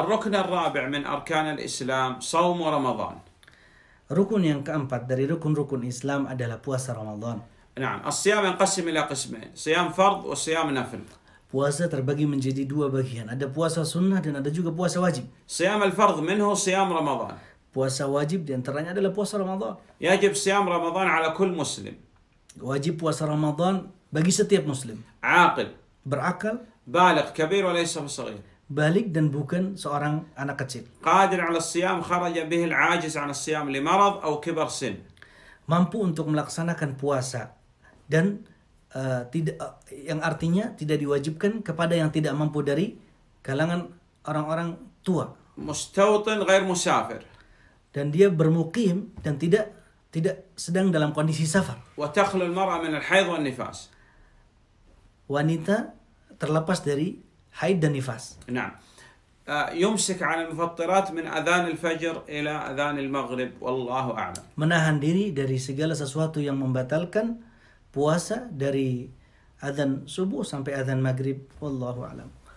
الركن الرابع من أركان الإسلام صوم رمضان Rukun yang keempat dari rukun-rukun Islam adalah puasa Ramadan. نعم الصيام ينقسم إلى قسمين صيام فرض وصيام نفل Puasa terbagi menjadi dua bagian. Ada puasa sunnah dan ada juga puasa wajib. صيام الفرض منه صيام رمضان. Puasa wajib diantaranya adalah puasa Ramadan. يجب صيام رمضان على كل مسلم. Wajib puasa Ramadan bagi setiap muslim. عاقل. Berakal. بالغ كبير وليس صغير. balik dan bukan seorang anak kecil. Qadir 'ala siyam kharaja bihil al-'ajiz 'ala siyam li marad au kibar sin. Mampu untuk melaksanakan puasa dan uh, tidak uh, yang artinya tidak diwajibkan kepada yang tidak mampu dari kalangan orang-orang tua. Mustawtin ghair musafir. Dan dia bermukim dan tidak tidak sedang dalam kondisi safar. Wa takhlu al-mar'a min al-haid wan nifas. Wanita terlepas dari هيدا النفاس نعم آه، يمسك عن المفطرات من اذان الفجر الى اذان المغرب والله اعلم menahan diri dari segala sesuatu yang membatalkan puasa dari اذان subuh sampai اذان maghrib والله اعلم